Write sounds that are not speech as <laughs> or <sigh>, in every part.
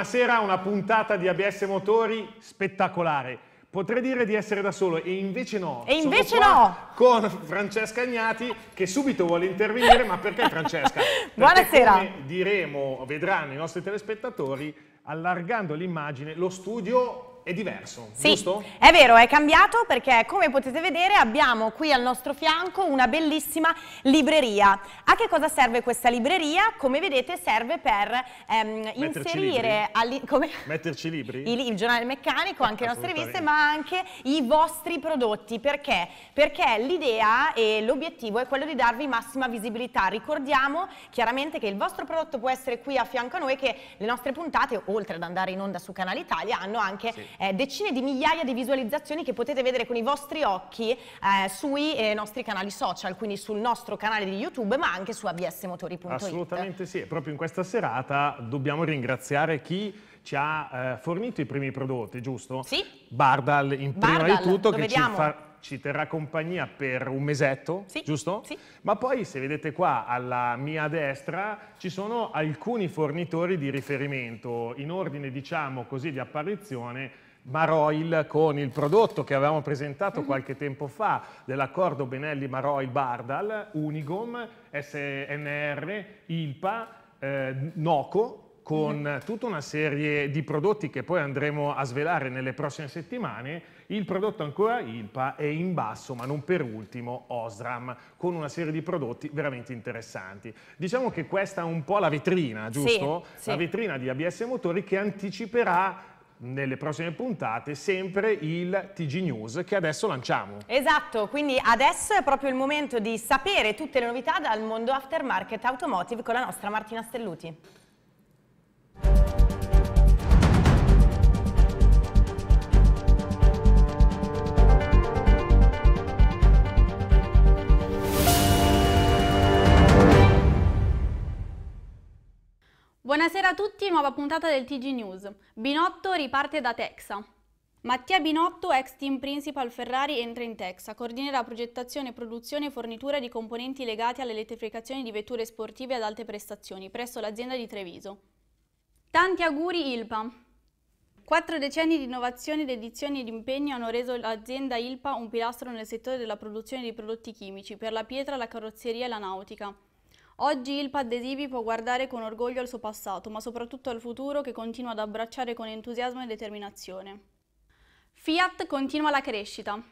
Buonasera, una puntata di ABS Motori spettacolare. Potrei dire di essere da solo e invece no. E invece no! Con Francesca Agnati che subito vuole intervenire, ma perché Francesca? <laughs> Perché Buonasera. Come diremo, vedranno i nostri telespettatori, allargando l'immagine, lo studio è diverso, sì, giusto? è vero, è cambiato perché come potete vedere abbiamo qui al nostro fianco una bellissima libreria. A che cosa serve questa libreria? Come vedete serve per ehm, inserire... Libri. Come? Metterci libri? I, il giornale meccanico, anche le nostre riviste, ma anche i vostri prodotti. Perché? Perché l'idea e l'obiettivo è quello di darvi massima visibilità. Ricordiamo chiaramente che il vostro prodotto può essere qui a fianco a noi che le nostre puntate, oltre ad andare in onda su Canale Italia, hanno anche... Sì eh, decine di migliaia di visualizzazioni che potete vedere con i vostri occhi eh, sui eh, nostri canali social, quindi sul nostro canale di YouTube, ma anche su absmotori.it. Assolutamente sì, e proprio in questa serata dobbiamo ringraziare chi ci ha eh, fornito i primi prodotti, giusto? Sì. Bardal, in Bardal, prima di tutto, che vediamo. ci fa ci terrà compagnia per un mesetto, sì, giusto? Sì. Ma poi se vedete qua alla mia destra ci sono alcuni fornitori di riferimento in ordine diciamo così di apparizione Maroil con il prodotto che avevamo presentato qualche tempo fa dell'accordo Benelli-Maroil-Bardal, Unigom, SNR, ILPA, eh, Noco, con mm-hmm. tutta una serie di prodotti che poi andremo a svelare nelle prossime settimane. Il prodotto ancora ILPA e in basso, ma non per ultimo, Osram, con una serie di prodotti veramente interessanti. Diciamo che questa è un po' la vetrina, giusto? Sì, sì. La vetrina di ABS Motori che anticiperà nelle prossime puntate sempre il TG News che adesso lanciamo. Esatto, quindi adesso è proprio il momento di sapere tutte le novità dal mondo aftermarket automotive con la nostra Martina Stelluti. Buonasera a tutti, nuova puntata del TG News. Binotto riparte da Texa. Mattia Binotto, ex team principal Ferrari, entra in Texa, coordinerà progettazione, produzione e fornitura di componenti legati all'elettrificazione di vetture sportive ad alte prestazioni presso l'azienda di Treviso. Tanti auguri Ilpa. Quattro decenni di innovazione, dedizione ed impegno hanno reso l'azienda Ilpa un pilastro nel settore della produzione di prodotti chimici per la pietra, la carrozzeria e la nautica. Oggi il Paddesivi può guardare con orgoglio al suo passato, ma soprattutto al futuro che continua ad abbracciare con entusiasmo e determinazione. Fiat continua la crescita.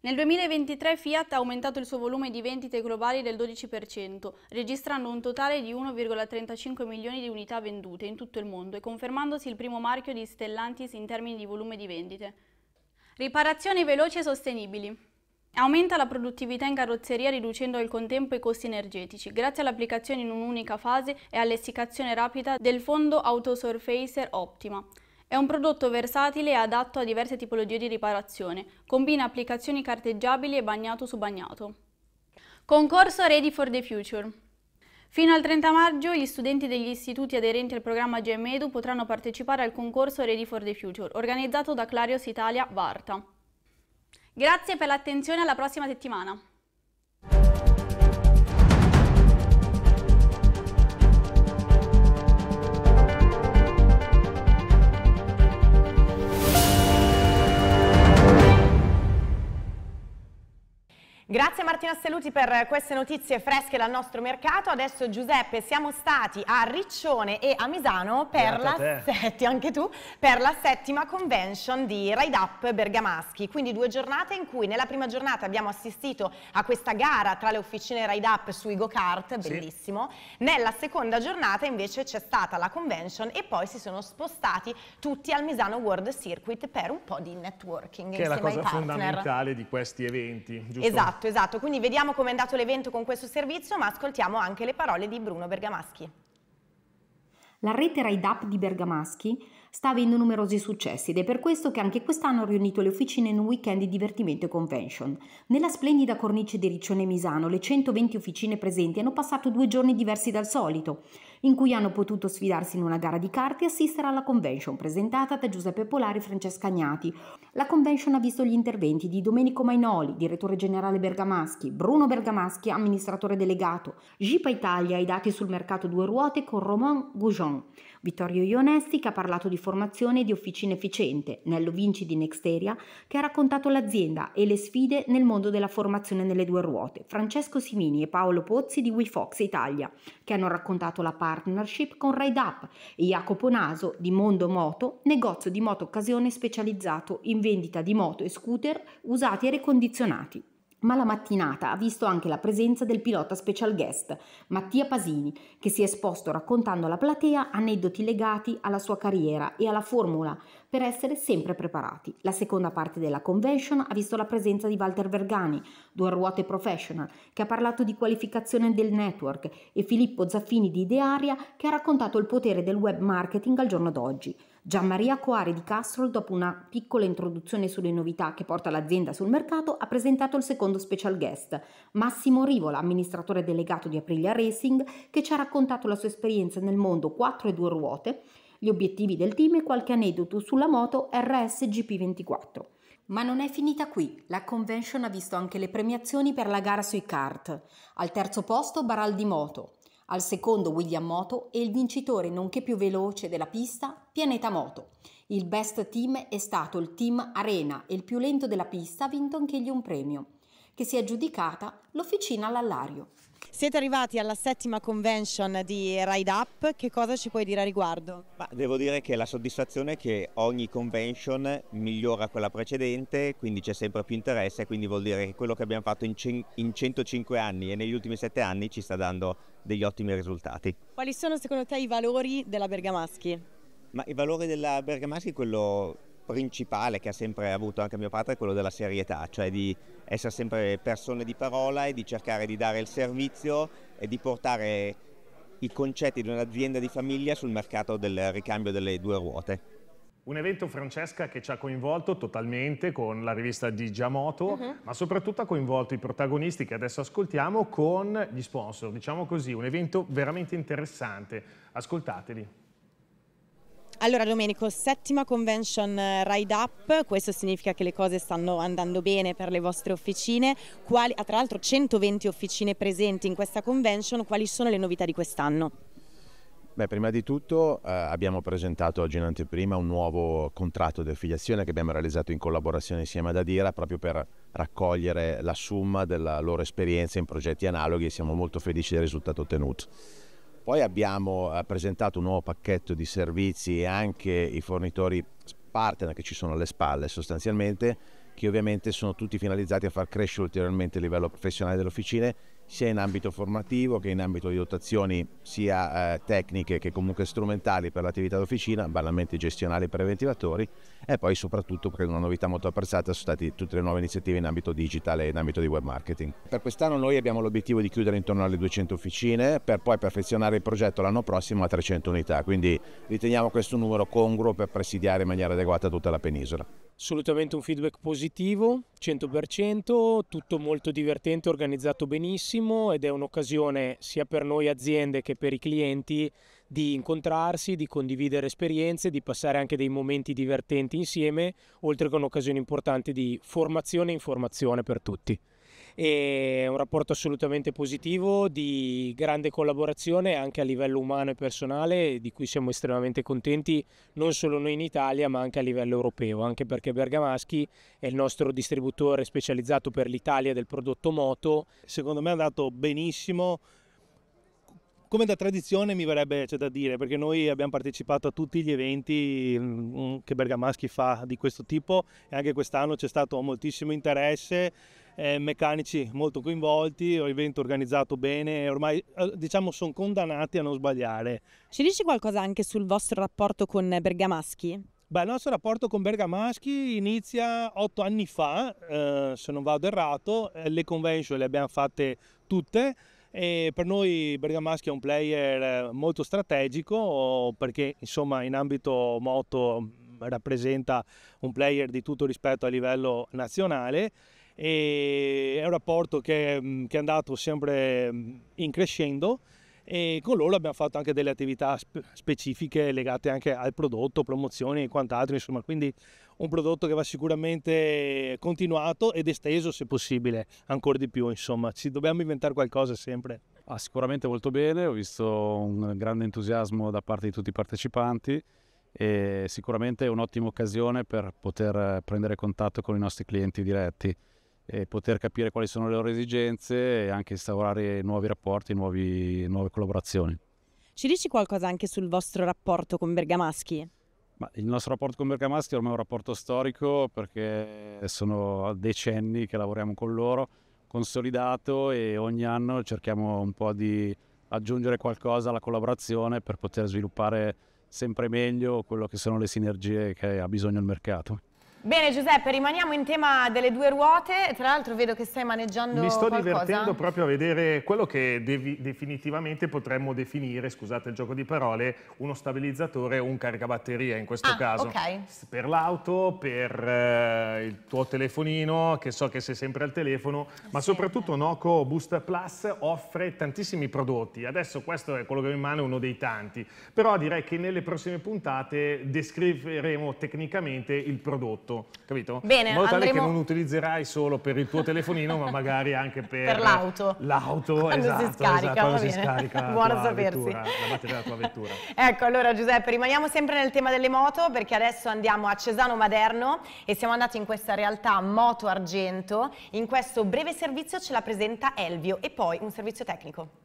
Nel 2023 Fiat ha aumentato il suo volume di vendite globali del 12%, registrando un totale di 1,35 milioni di unità vendute in tutto il mondo e confermandosi il primo marchio di Stellantis in termini di volume di vendite. Riparazioni veloci e sostenibili. Aumenta la produttività in carrozzeria riducendo al contempo i costi energetici, grazie all'applicazione in un'unica fase e all'essiccazione rapida del fondo Autosurfacer Optima. È un prodotto versatile e adatto a diverse tipologie di riparazione, combina applicazioni carteggiabili e bagnato su bagnato. Concorso Ready for the Future Fino al 30 maggio gli studenti degli istituti aderenti al programma GMEDU potranno partecipare al concorso Ready for the Future, organizzato da Clarios Italia Varta. Grazie per l'attenzione, alla prossima settimana. Grazie Martina Stelluti per queste notizie fresche dal nostro mercato. Adesso Giuseppe siamo stati a Riccione e a Misano per, la, setti, tu, per la, settima convention di Ride Up Bergamaschi. Quindi due giornate in cui nella prima giornata abbiamo assistito a questa gara tra le officine Ride Up sui go-kart, bellissimo. Sì. Nella seconda giornata invece c'è stata la convention e poi si sono spostati tutti al Misano World Circuit per un po' di networking. Che è la cosa fondamentale di questi eventi, giusto? Esatto Esatto, esatto. Quindi vediamo come è andato l'evento con questo servizio, ma ascoltiamo anche le parole di Bruno Bergamaschi. La rete RaiDAP di Bergamaschi sta avendo numerosi successi ed è per questo che anche quest'anno ha riunito le officine in un weekend di divertimento e convention. Nella splendida cornice di Riccione Misano, le 120 officine presenti hanno passato due giorni diversi dal solito, in cui hanno potuto sfidarsi in una gara di carte e assistere alla convention presentata da Giuseppe Polari e Francesca Agnati. La convention ha visto gli interventi di Domenico Mainoli, direttore generale Bergamaschi, Bruno Bergamaschi, amministratore delegato, Gipa Italia i dati sul mercato due ruote con Romain Goujon. Vittorio Ionesti che ha parlato di formazione e di officina efficiente, Nello Vinci di Nexteria che ha raccontato l'azienda e le sfide nel mondo della formazione nelle due ruote, Francesco Simini e Paolo Pozzi di WeFox Italia che hanno raccontato la partnership con Ride Up e Jacopo Naso di Mondo Moto, negozio di moto occasione specializzato in vendita di moto e scooter usati e ricondizionati. Ma la mattinata ha visto anche la presenza del pilota special guest, Mattia Pasini, che si è esposto raccontando alla platea aneddoti legati alla sua carriera e alla formula, per essere sempre preparati. La seconda parte della convention ha visto la presenza di Walter Vergani, due ruote professional, che ha parlato di qualificazione del network, e Filippo Zaffini di Idearia, che ha raccontato il potere del web marketing al giorno d'oggi. Gianmaria Coari di Castrol, dopo una piccola introduzione sulle novità che porta l'azienda sul mercato, ha presentato il secondo special guest, Massimo Rivola, amministratore delegato di Aprilia Racing, che ci ha raccontato la sua esperienza nel mondo 4 e 2 ruote, gli obiettivi del team e qualche aneddoto sulla moto RSGP24. Ma non è finita qui, la convention ha visto anche le premiazioni per la gara sui kart. Al terzo posto Baral di Moto, al secondo William Moto e il vincitore nonché più veloce della pista Pianeta Moto. Il best team è stato il team Arena e il più lento della pista ha vinto anche anch'egli un premio, che si è aggiudicata l'officina all'allario. Siete arrivati alla settima convention di Ride Up, che cosa ci puoi dire a riguardo? Ma devo dire che la soddisfazione è che ogni convention migliora quella precedente, quindi c'è sempre più interesse, quindi vuol dire che quello che abbiamo fatto in, in 105 anni e negli ultimi 7 anni ci sta dando degli ottimi risultati. Quali sono secondo te i valori della Bergamaschi? Ma il valore della Bergamaschi quello principale che ha sempre avuto anche mio padre è quello della serietà, cioè di essere sempre persone di parola e di cercare di dare il servizio e di portare i concetti di un'azienda di famiglia sul mercato del ricambio delle due ruote. Un evento, Francesca, che ci ha coinvolto totalmente con la rivista di Giamoto, uh mhm. -huh. ma soprattutto ha coinvolto i protagonisti che adesso ascoltiamo con gli sponsor. Diciamo così, un evento veramente interessante. Ascoltateli. Allora Domenico, settima convention eh, Ride Up, questo significa che le cose stanno andando bene per le vostre officine, quali, tra l'altro 120 officine presenti in questa convention, quali sono le novità di quest'anno? Beh, prima di tutto eh, abbiamo presentato oggi in anteprima un nuovo contratto di affiliazione che abbiamo realizzato in collaborazione insieme ad Adira proprio per raccogliere la somma della loro esperienza in progetti analoghi e siamo molto felici del risultato ottenuto. Poi abbiamo eh, presentato un nuovo pacchetto di servizi e anche i fornitori partner che ci sono alle spalle sostanzialmente che ovviamente sono tutti finalizzati a far crescere ulteriormente il livello professionale delle officine sia in ambito formativo che in ambito di dotazioni sia eh, tecniche che comunque strumentali per l'attività d'officina, banalmente gestionali per i ventilatori e poi soprattutto perché una novità molto apprezzata sono state tutte le nuove iniziative in ambito digitale e in ambito di web marketing. Per quest'anno noi abbiamo l'obiettivo di chiudere intorno alle 200 officine per poi perfezionare il progetto l'anno prossimo a 300 unità, quindi riteniamo questo un numero congruo per presidiare in maniera adeguata tutta la penisola assolutamente un feedback positivo, 100%, tutto molto divertente, organizzato benissimo ed è un'occasione sia per noi aziende che per i clienti di incontrarsi, di condividere esperienze, di passare anche dei momenti divertenti insieme, oltre che un'occasione importante di formazione e informazione per tutti e un rapporto assolutamente positivo di grande collaborazione anche a livello umano e personale di cui siamo estremamente contenti non solo noi in Italia ma anche a livello europeo anche perché Bergamaschi è il nostro distributore specializzato per l'Italia del prodotto moto. Secondo me è andato benissimo come da tradizione mi verrebbe cioè, da dire, perché noi abbiamo partecipato a tutti gli eventi mm, che Bergamaschi fa di questo tipo e anche quest'anno c'è stato moltissimo interesse eh, meccanici molto coinvolti, evento organizzato bene, ormai eh, diciamo sono condannati a non sbagliare. Ci dici qualcosa anche sul vostro rapporto con Bergamaschi? Beh, il nostro rapporto con Bergamaschi inizia otto anni fa, eh, se non vado errato, eh, le convention le abbiamo fatte tutte e per noi Bergamaschi è un player eh, molto strategico perché insomma in ambito moto mm, rappresenta un player di tutto rispetto a livello nazionale e è un rapporto che, mm, che è andato sempre mm, in crescendo e con loro abbiamo fatto anche delle attività specifiche legate anche al prodotto, promozioni e quant'altro, insomma, quindi un prodotto che va sicuramente continuato ed esteso se possibile, ancora di più, insomma, ci dobbiamo inventare qualcosa sempre. Ah, sicuramente molto bene, ho visto un grande entusiasmo da parte di tutti i partecipanti e sicuramente è un'ottima occasione per poter eh, prendere contatto con i nostri clienti diretti e poter capire quali sono le loro esigenze e anche instaurare nuovi rapporti, nuovi, nuove collaborazioni. Ci dici qualcosa anche sul vostro rapporto con Bergamaschi? Ma il nostro rapporto con Bergamaschi è ormai un rapporto storico perché sono decenni che lavoriamo con loro, consolidato e ogni anno cerchiamo un po' di aggiungere qualcosa alla collaborazione per poter sviluppare sempre meglio quello che sono le sinergie che ha bisogno il mercato. Bene Giuseppe, rimaniamo in tema delle due ruote, tra l'altro vedo che stai maneggiando Mi sto qualcosa. divertendo proprio a vedere quello che definitivamente potremmo definire, scusate il gioco di parole, uno stabilizzatore o un caricabatteria in questo ah, caso. Okay. Per l'auto, per eh, il tuo telefonino, che so che sei sempre al telefono, ma sì. soprattutto Noco Boost Plus offre tantissimi prodotti. Adesso questo è quello che ho in mano, uno dei tanti, però direi che nelle prossime puntate descriveremo tecnicamente il prodotto tutto, capito? Bene, In modo tale andremo... che non utilizzerai solo per il tuo telefonino, ma magari anche <laughs> per, per l'auto. L'auto, quando esatto, si scarica, esatto, quando si scarica <laughs> Buono sapersi. Vettura, la batteria della tua vettura. <laughs> ecco, allora Giuseppe, rimaniamo sempre nel tema delle moto perché adesso andiamo a Cesano Maderno e siamo andati in questa realtà Moto Argento. In questo breve servizio ce la presenta Elvio e poi un servizio tecnico.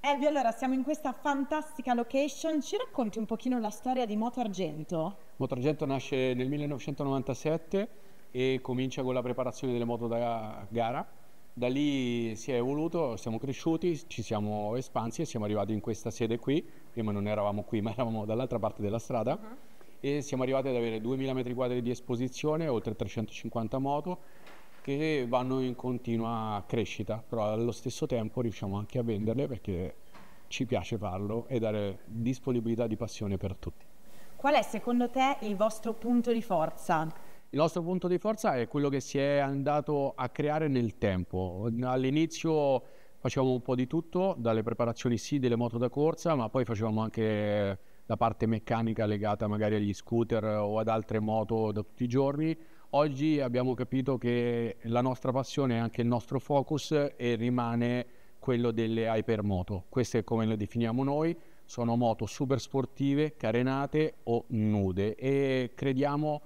Elvi, allora siamo in questa fantastica location, ci racconti un pochino la storia di Moto Argento? Moto Argento nasce nel 1997 e comincia con la preparazione delle moto da gara. Da lì si è evoluto, siamo cresciuti, ci siamo espansi e siamo arrivati in questa sede qui. Prima non eravamo qui, <laughs> ma eravamo dall'altra parte della strada. Uh -huh. E siamo arrivati ad avere 2000 metri quadri di esposizione, oltre 350 moto che vanno in continua crescita, però allo stesso tempo riusciamo anche a venderle perché ci piace farlo e dare disponibilità di passione per tutti. Qual è secondo te il vostro punto di forza? Il nostro punto di forza è quello che si è andato a creare nel tempo. All'inizio facevamo un po' di tutto, dalle preparazioni sì delle moto da corsa, ma poi facevamo anche la parte meccanica legata magari agli scooter o ad altre moto da tutti i giorni. Oggi abbiamo capito che la nostra passione è anche il nostro focus e rimane quello delle hypermoto. Queste come le definiamo noi, sono moto super sportive, carenate o nude e crediamo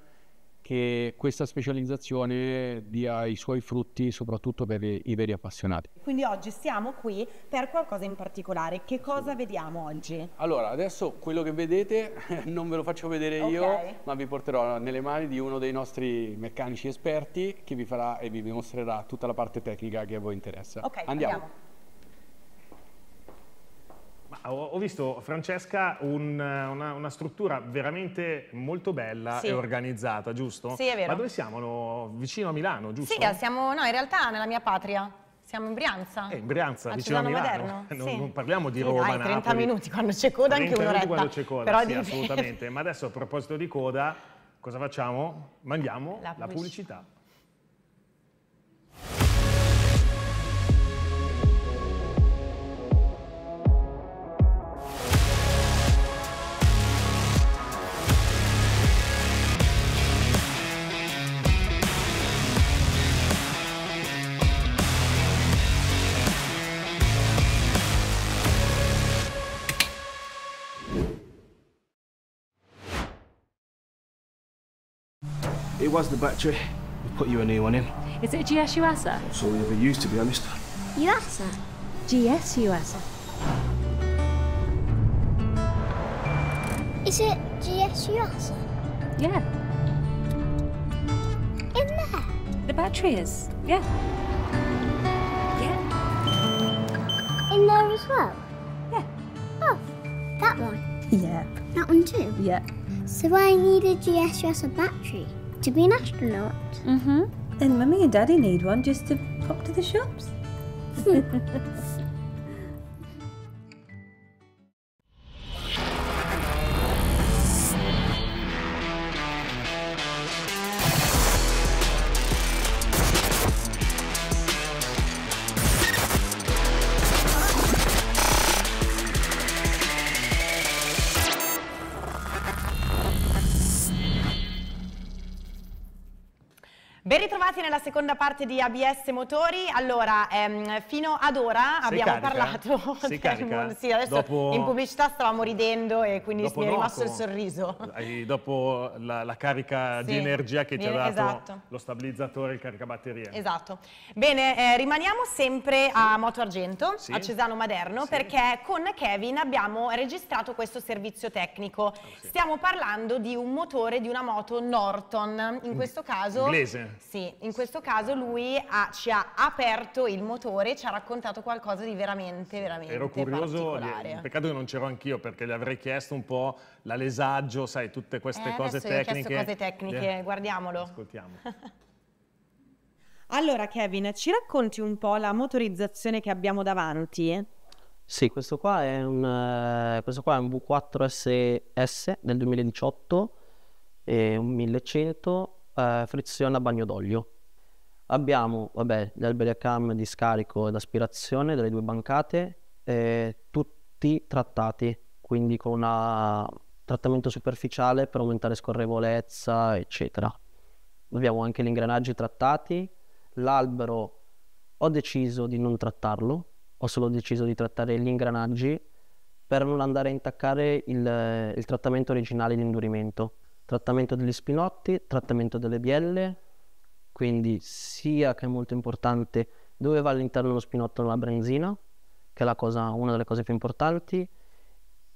che questa specializzazione dia i suoi frutti soprattutto per i veri appassionati. Quindi oggi siamo qui per qualcosa in particolare, che cosa sì. vediamo oggi? Allora adesso quello che vedete <laughs> non ve lo faccio vedere okay. io ma vi porterò nelle mani di uno dei nostri meccanici esperti che vi farà e vi mostrerà tutta la parte tecnica che a voi interessa. Ok, andiamo. andiamo. Ho visto, Francesca, un, una, una, struttura veramente molto bella sì. e organizzata, giusto? Sì, è vero. Ma dove siamo? No, vicino a Milano, giusto? Sì, siamo, no, in realtà nella mia patria. Siamo in Brianza. Eh, in Brianza, a vicino Cesano a Milano. Moderno, <laughs> non, sì. non, parliamo di sì, Roma, dai, 30 Napoli. minuti quando c'è coda, anche un'oretta. quando c'è coda, Però sì, assolutamente. Ma adesso a proposito di coda, cosa facciamo? Mandiamo la pubblicità. La pubblicità. was the battery. We put you a new one in. Is it a GSUSer? That's all we ever used, to be honest. USer? GSUSer. Is it GSUSer? Yeah. In there? The battery is, yeah. Yeah. In there as well? Yeah. Oh, that one? Yeah. That one too? Yeah. So I need a GSUSer battery to be an astronaut. Mm-hmm. And mummy and daddy need one just to pop to the shops. <laughs> nella seconda parte di ABS Motori. Allora, ehm, fino ad ora Sei abbiamo carica? parlato Sei <laughs> del, sì, adesso dopo... in pubblicità stavamo ridendo e quindi dopo mi è rimasto Noco, il sorriso. Dopo la, la carica sì, di energia che ci ha dato esatto. lo stabilizzatore, il caricabatterie. Esatto. Bene, eh, rimaniamo sempre a Moto Argento, sì. a Cesano Maderno, perché con Kevin abbiamo registrato questo servizio tecnico. Oh, Stiamo parlando di un motore di una moto Norton, in questo caso... Inglese? Sì, in in questo caso lui ha, ci ha aperto il motore ci ha raccontato qualcosa di veramente, veramente Ero curioso, gli, peccato che non c'ero anch'io perché gli avrei chiesto un po' l'alesaggio, sai, tutte queste eh, cose tecniche. Ho cose tecniche, eh. guardiamolo. Ascoltiamo. <laughs> allora Kevin, ci racconti un po' la motorizzazione che abbiamo davanti? Sì, questo qua è un, eh, questo qua è un V4SS del 2018, è eh, un 1100, eh, frizione a bagno d'olio. Abbiamo, vabbè, alberi a cam di scarico ed aspirazione delle due bancate, eh, tutti trattati, quindi con un trattamento superficiale per aumentare scorrevolezza, eccetera. Abbiamo anche gli ingranaggi trattati, l'albero ho deciso di non trattarlo, ho solo deciso di trattare gli ingranaggi per non andare a intaccare il, il trattamento originale di indurimento. Trattamento degli spinotti, trattamento delle bielle, quindi sia che è molto importante dove va all'interno dello spinotto la branzina, che è cosa, una delle cose più importanti,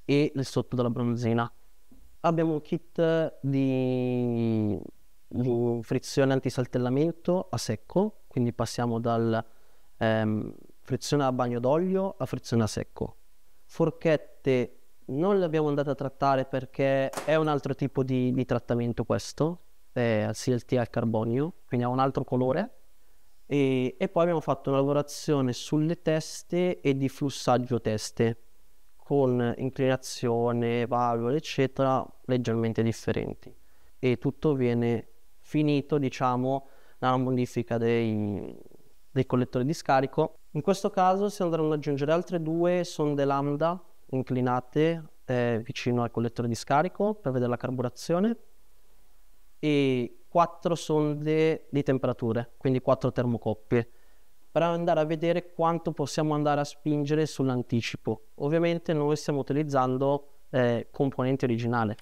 e il sotto della branzina. Abbiamo un kit di, di frizione antisaltellamento a secco, quindi passiamo dal ehm, frizione a bagno d'olio a frizione a secco. Forchette non le abbiamo andate a trattare perché è un altro tipo di, di trattamento questo, caffè al CLT al carbonio, quindi ha un altro colore. E, e poi abbiamo fatto una lavorazione sulle teste e di flussaggio teste con inclinazione, valvole, eccetera, leggermente differenti. E tutto viene finito, diciamo, dalla modifica dei, dei collettori di scarico. In questo caso si andranno ad aggiungere altre due sonde lambda inclinate eh, vicino al collettore di scarico per vedere la carburazione e quattro sonde di temperature, quindi quattro termocoppie, per andare a vedere quanto possiamo andare a spingere sull'anticipo. Ovviamente noi stiamo utilizzando eh, componente originale.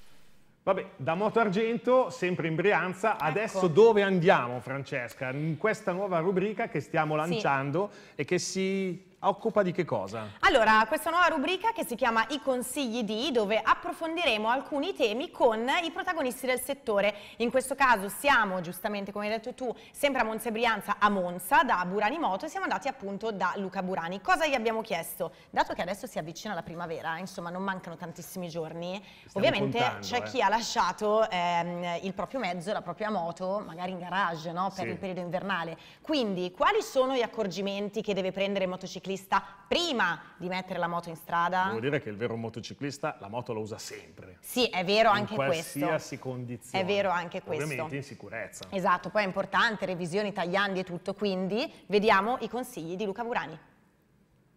Vabbè, da Moto Argento, sempre in Brianza, ecco. adesso dove andiamo Francesca? In questa nuova rubrica che stiamo lanciando sì. e che si occupa di che cosa? Allora, questa nuova rubrica che si chiama I consigli di, dove approfondiremo alcuni temi con i protagonisti del settore. In questo caso siamo, giustamente come hai detto tu, sempre a Monza e Brianza, a Monza, da Burani Moto e siamo andati appunto da Luca Burani. Cosa gli abbiamo chiesto? Dato che adesso si avvicina la primavera, insomma non mancano tantissimi giorni, Stiamo ovviamente c'è eh. chi ha lasciato ehm, il proprio mezzo, la propria moto, magari in garage, no? per sì. il periodo invernale. Quindi, quali sono gli accorgimenti che deve prendere il motociclista? motociclista prima di mettere la moto in strada? Devo dire che il vero motociclista la moto la usa sempre. Sì, è vero anche questo. In qualsiasi condizione. È vero anche questo. Ovviamente in sicurezza. Esatto, poi è importante, revisioni, tagliandi e tutto, quindi vediamo i consigli di Luca Burani.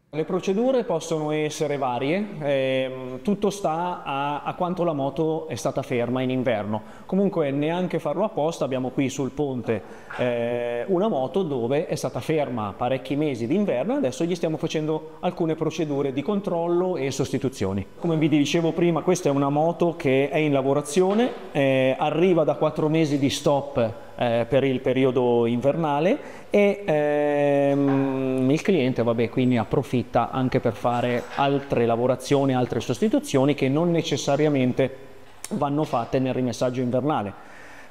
Le procedure possono essere varie, eh, tutto sta a, a, quanto la moto è stata ferma in inverno. Comunque neanche farlo apposta, abbiamo qui sul ponte eh, una moto dove è stata ferma parecchi mesi d'inverno e adesso gli stiamo facendo alcune procedure di controllo e sostituzioni. Come vi dicevo prima questa è una moto che è in lavorazione, eh, arriva da quattro mesi di stop eh, per il periodo invernale e ehm, il cliente vabbè, quindi approfitta anche per fare altre lavorazioni, altre sostituzioni che non necessariamente vanno fatte nel rimessaggio invernale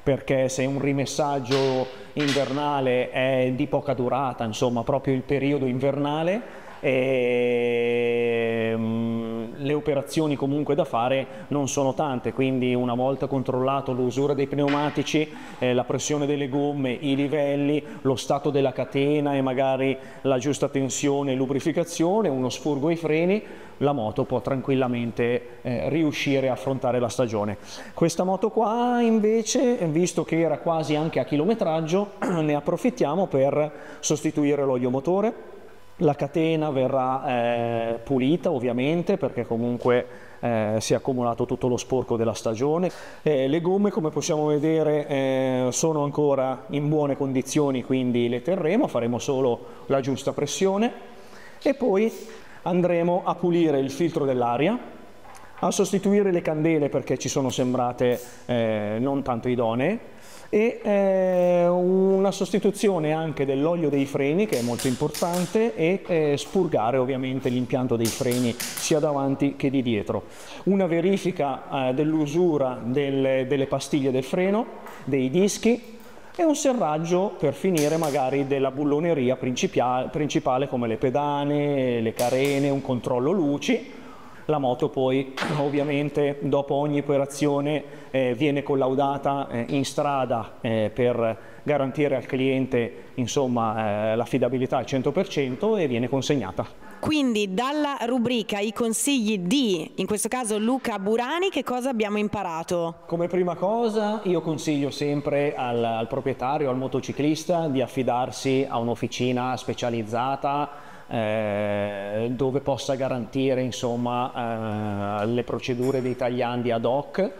perché se un rimessaggio invernale è di poca durata, insomma proprio il periodo invernale, e ehm, le operazioni comunque da fare non sono tante, quindi una volta controllato l'usura dei pneumatici, eh, la pressione delle gomme, i livelli, lo stato della catena e magari la giusta tensione e lubrificazione, uno sfurgo ai freni, la moto può tranquillamente eh, riuscire a affrontare la stagione. Questa moto qua invece, visto che era quasi anche a chilometraggio, <clears throat> ne approfittiamo per sostituire l'olio motore la catena verrà eh, pulita ovviamente perché comunque eh, si è accumulato tutto lo sporco della stagione. Eh, le gomme come possiamo vedere eh, sono ancora in buone condizioni quindi le terremo, faremo solo la giusta pressione e poi andremo a pulire il filtro dell'aria, a sostituire le candele perché ci sono sembrate eh, non tanto idonee e eh, una sostituzione anche dell'olio dei freni che è molto importante e eh, spurgare ovviamente l'impianto dei freni sia davanti che di dietro. Una verifica eh, dell'usura delle, delle pastiglie del freno, dei dischi e un serraggio per finire magari della bulloneria principale come le pedane, le carene, un controllo luci la moto poi <clears throat> ovviamente dopo ogni operazione eh, viene collaudata eh, in strada eh, per garantire al cliente eh, l'affidabilità al 100% e viene consegnata. Quindi dalla rubrica i consigli di, in questo caso Luca Burani, che cosa abbiamo imparato? Come prima cosa io consiglio sempre al, al proprietario, al motociclista di affidarsi a un'officina specializzata eh, dove possa garantire insomma, eh, le procedure dei tagliandi ad hoc.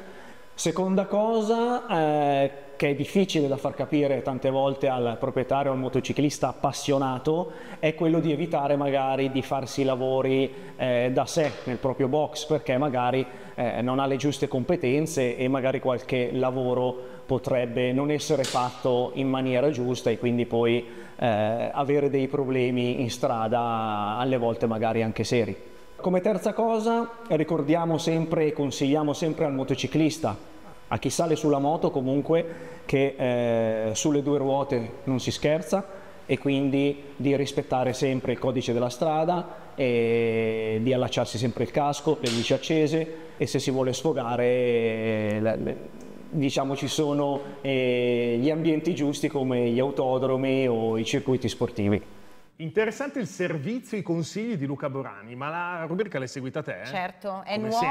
Seconda cosa, eh, che è difficile da far capire tante volte al proprietario, al motociclista appassionato, è quello di evitare magari di farsi i lavori eh, da sé nel proprio box perché magari eh, non ha le giuste competenze e magari qualche lavoro potrebbe non essere fatto in maniera giusta e quindi poi eh, avere dei problemi in strada, alle volte magari anche seri. Come terza cosa ricordiamo sempre e consigliamo sempre al motociclista a chi sale sulla moto comunque che eh, sulle due ruote non si scherza e quindi di rispettare sempre il codice della strada e di allacciarsi sempre il casco, le luci accese e se si vuole sfogare eh, diciamo ci sono eh, gli ambienti giusti come gli autodromi o i circuiti sportivi. Interessante il servizio e i consigli di Luca Borani, ma la rubrica l'hai seguita te? Eh? Certo, è Come nuova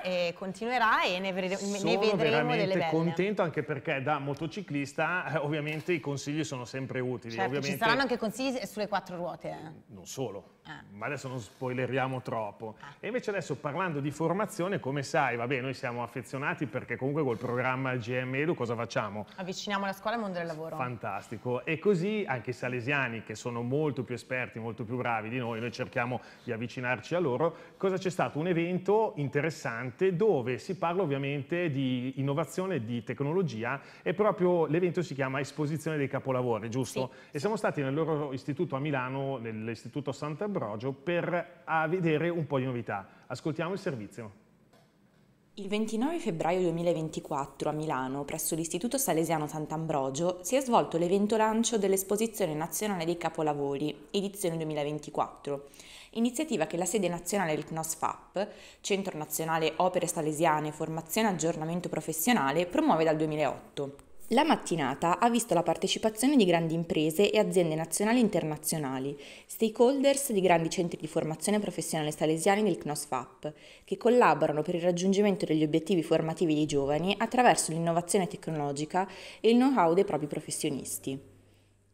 sempre. e continuerà e ne, vede ne vedremo delle belle. Sono contento anche perché da motociclista eh, ovviamente i consigli sono sempre utili. Certo, ci saranno anche consigli sulle quattro ruote. Eh? Non solo. Eh. ma adesso non spoileriamo troppo. Ah. E invece adesso parlando di formazione, come sai, vabbè, noi siamo affezionati perché comunque col programma GM Edu cosa facciamo? Avviciniamo la scuola al mondo del lavoro. Fantastico. E così anche i salesiani, che sono molto più esperti, molto più bravi di noi, noi cerchiamo di avvicinarci a loro, cosa c'è stato? Un evento interessante dove si parla ovviamente di innovazione, di tecnologia e proprio l'evento si chiama Esposizione dei Capolavori, giusto? Sì. E siamo stati nel loro istituto a Milano, nell'istituto Santa Ambrogio per ah, vedere un po' di novità. Ascoltiamo il servizio. Il 29 febbraio 2024 a Milano, presso l'Istituto Salesiano Sant'Ambrogio, si è svolto l'evento lancio dell'Esposizione Nazionale dei Capolavori, edizione 2024, iniziativa che la sede nazionale del CNOSFAP, Centro Nazionale Opere Salesiane, Formazione e Aggiornamento Professionale, promuove dal 2008. La mattinata ha visto la partecipazione di grandi imprese e aziende nazionali e internazionali, stakeholders di grandi centri di formazione professionale salesiani del CNOSFAP, che collaborano per il raggiungimento degli obiettivi formativi dei giovani attraverso l'innovazione tecnologica e il know-how dei propri professionisti.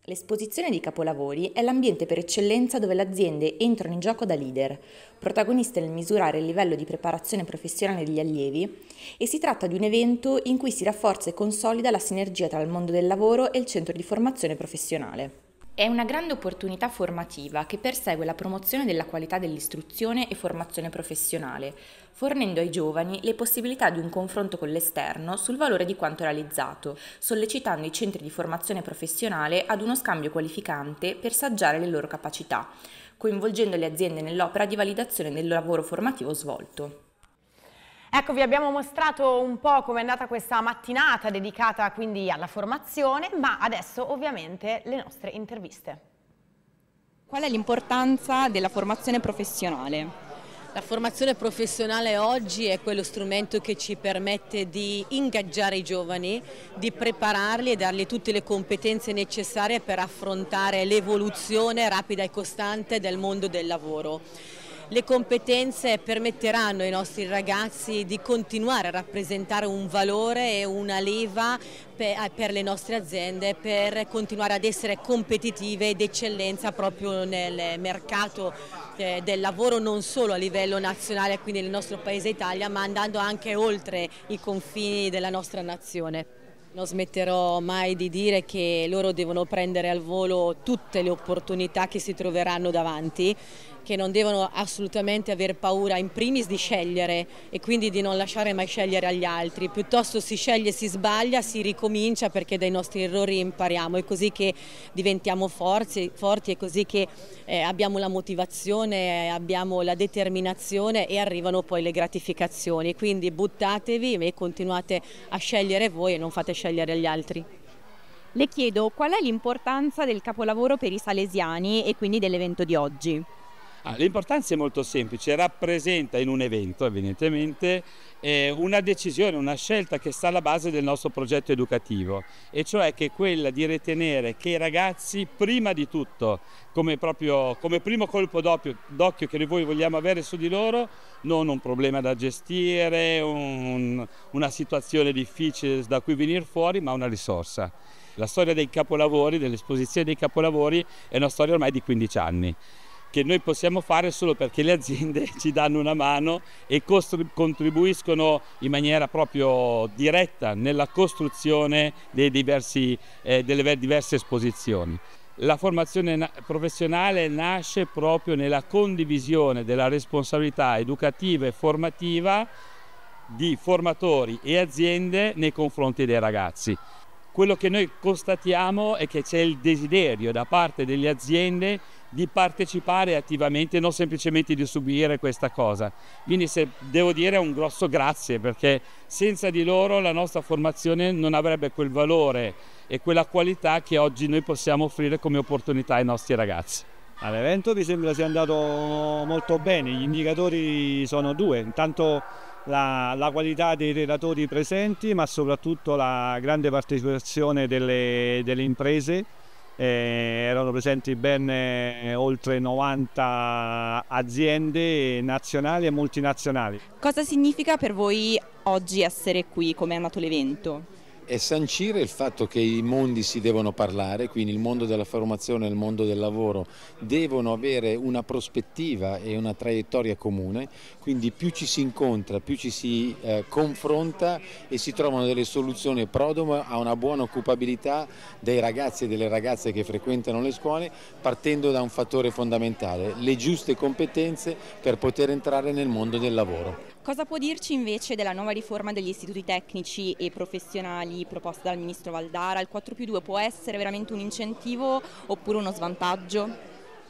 L'esposizione di capolavori è l'ambiente per eccellenza dove le aziende entrano in gioco da leader, protagoniste nel misurare il livello di preparazione professionale degli allievi e si tratta di un evento in cui si rafforza e consolida la sinergia tra il mondo del lavoro e il centro di formazione professionale. È una grande opportunità formativa che persegue la promozione della qualità dell'istruzione e formazione professionale, fornendo ai giovani le possibilità di un confronto con l'esterno sul valore di quanto realizzato, sollecitando i centri di formazione professionale ad uno scambio qualificante per saggiare le loro capacità, coinvolgendo le aziende nell'opera di validazione del lavoro formativo svolto. Ecco, vi abbiamo mostrato un po' come è andata questa mattinata dedicata quindi alla formazione, ma adesso ovviamente le nostre interviste. Qual è l'importanza della formazione professionale? La formazione professionale oggi è quello strumento che ci permette di ingaggiare i giovani, di prepararli e dargli tutte le competenze necessarie per affrontare l'evoluzione rapida e costante del mondo del lavoro le competenze permetteranno ai nostri ragazzi di continuare a rappresentare un valore e una leva per, le nostre aziende per continuare ad essere competitive ed eccellenza proprio nel mercato eh, del lavoro non solo a livello nazionale, quindi nel nostro paese Italia, ma andando anche oltre i confini della nostra nazione. Non smetterò mai di dire che loro devono prendere al volo tutte le opportunità che si troveranno davanti che non devono assolutamente avere paura in primis di scegliere e quindi di non lasciare mai scegliere agli altri, piuttosto si sceglie, si sbaglia, si ricomincia perché dai nostri errori impariamo, è così che diventiamo forti, forti è così che eh, abbiamo la motivazione, abbiamo la determinazione e arrivano poi le gratificazioni, quindi buttatevi e continuate a scegliere voi e non fate scegliere agli altri. Le chiedo qual è l'importanza del capolavoro per i salesiani e quindi dell'evento di oggi? Ah, l'importanza è molto semplice, rappresenta in un evento evidentemente eh, una decisione, una scelta che sta alla base del nostro progetto educativo e cioè che è quella di ritenere che i ragazzi prima di tutto, come, proprio, come primo colpo d'occhio, che noi vogliamo avere su di loro, non un problema da gestire, un, una situazione difficile da cui venire fuori, ma una risorsa. La storia dei capolavori, dell'esposizione dei capolavori è una storia ormai di 15 anni che noi possiamo fare solo perché le aziende <laughs> ci danno una mano e contribuiscono in maniera proprio diretta nella costruzione diversi, eh, delle diverse esposizioni. La formazione professionale nasce proprio nella condivisione della responsabilità educativa e formativa di formatori e aziende nei confronti dei ragazzi quello che noi constatiamo è che c'è il desiderio da parte delle aziende di partecipare attivamente non semplicemente di subire questa cosa. Quindi se, devo dire un grosso grazie perché senza di loro la nostra formazione non avrebbe quel valore e quella qualità che oggi noi possiamo offrire come opportunità ai nostri ragazzi. All'evento mi sembra sia andato molto bene, gli indicatori sono due, intanto la, la, qualità dei relatori presenti ma soprattutto la grande partecipazione delle, delle imprese eh, erano presenti ben eh, oltre 90 aziende nazionali e multinazionali. Cosa significa per voi oggi essere qui? Come è nato l'evento? è sancire il fatto che i mondi si devono parlare, quindi il mondo della formazione e il mondo del lavoro devono avere una prospettiva e una traiettoria comune, quindi più ci si incontra, più ci si eh, confronta e si trovano delle soluzioni prodome a una buona occupabilità dei ragazzi e delle ragazze che frequentano le scuole, partendo da un fattore fondamentale, le giuste competenze per poter entrare nel mondo del lavoro. Cosa può dirci invece della nuova riforma degli istituti tecnici e professionali proposta dal Ministro Valdara? Il 4 più 2 può essere veramente un incentivo oppure uno svantaggio?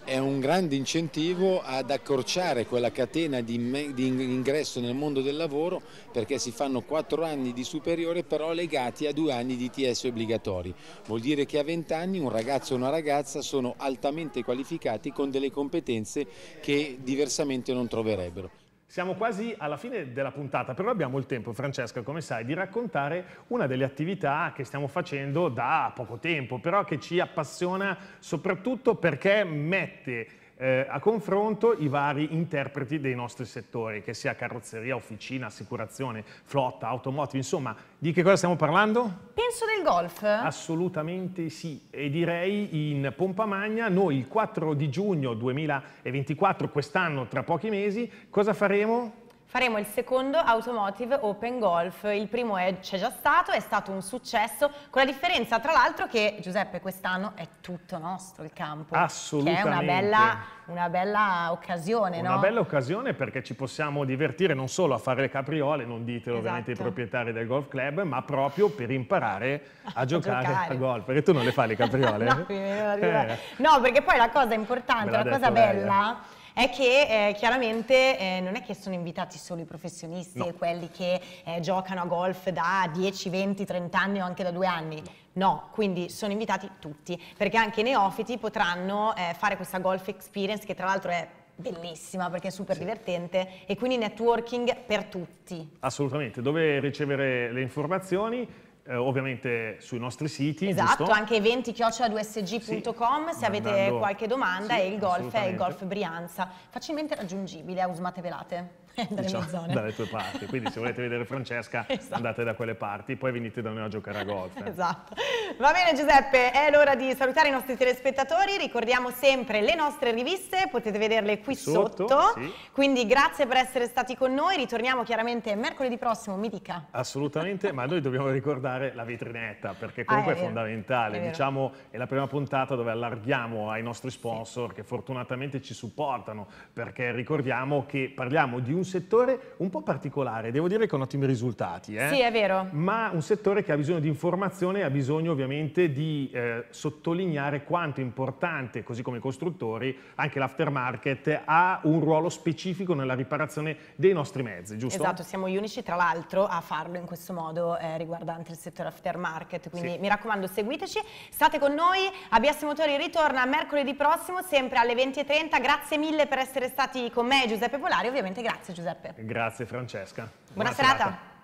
è un grande incentivo ad accorciare quella catena di, di, ingresso nel mondo del lavoro perché si fanno quattro anni di superiore però legati a due anni di TS obbligatori. Vuol dire che a 20 anni un ragazzo e una ragazza sono altamente qualificati con delle competenze che diversamente non troverebbero. Siamo quasi alla fine della puntata, però abbiamo il tempo, Francesca, come sai, di raccontare una delle attività che stiamo facendo da poco tempo, però che ci appassiona soprattutto perché mette eh, a confronto i vari interpreti dei nostri settori, che sia carrozzeria, officina, assicurazione, flotta, automotive, insomma, di che cosa stiamo parlando? Penso del golf. Assolutamente sì, e direi in pompa magna, noi il 4 di giugno 2024, quest'anno tra pochi mesi, cosa faremo? faremo il secondo Automotive Open Golf, il primo c'è già stato, è stato un successo, con la differenza tra l'altro che Giuseppe quest'anno è tutto nostro il campo, Assolutamente. che è una bella, una bella occasione. Una no? bella occasione perché ci possiamo divertire non solo a fare le capriole, non ditelo esatto. ovviamente ai proprietari del golf club, ma proprio per imparare a, <laughs> a giocare, giocare, a golf, perché tu non le fai le <laughs> capriole? no, eh. no, perché poi la cosa importante, la cosa eh. bella... bella è che eh, chiaramente eh, non è che sono invitati solo i professionisti no. e quelli che eh, giocano a golf da 10, 20, 30 anni o anche da due anni. No. No, quindi sono invitati tutti, perché anche i neofiti potranno eh, fare questa golf experience che tra l'altro è bellissima perché è super sì. divertente e quindi networking per tutti. Assolutamente, dove ricevere le informazioni? eh, ovviamente sui nostri siti. Esatto, giusto? anche eventi-2sg.com sì, se avete qualche domanda sì, e il golf è il golf Brianza, facilmente raggiungibile a Usmate Velate dalle, diciamo, dalle tue parti. Quindi se volete vedere Francesca <laughs> esatto. andate da quelle parti, poi venite da noi a giocare a golf. Eh. Esatto. Va bene Giuseppe, è l'ora di salutare i nostri telespettatori, ricordiamo sempre le nostre riviste, potete vederle qui sotto, sotto sì. quindi grazie per essere stati con noi, ritorniamo chiaramente mercoledì prossimo, mi dica. Assolutamente, ma noi dobbiamo ricordare la vetrinetta perché comunque ah, è, è, fondamentale, è diciamo è la prima puntata dove allarghiamo ai nostri sponsor sì. che fortunatamente ci supportano perché ricordiamo che parliamo di un settore un po' particolare, devo dire con ottimi risultati. Eh? Sì, è vero. Ma un settore che ha bisogno di informazione e ha bisogno ovviamente di eh, sottolineare quanto è importante, così come i costruttori, anche l'aftermarket ha un ruolo specifico nella riparazione dei nostri mezzi, giusto? Esatto, siamo gli unici tra l'altro a farlo in questo modo eh, riguardante il settore aftermarket, quindi sì. mi raccomando seguiteci, state con noi, ABS Motori ritorna mercoledì prossimo sempre alle 20.30, grazie mille per essere stati con me Giuseppe Polari, ovviamente grazie Giuseppe. Giuseppe. Grazie Francesca. Buona, Buona serata. serata.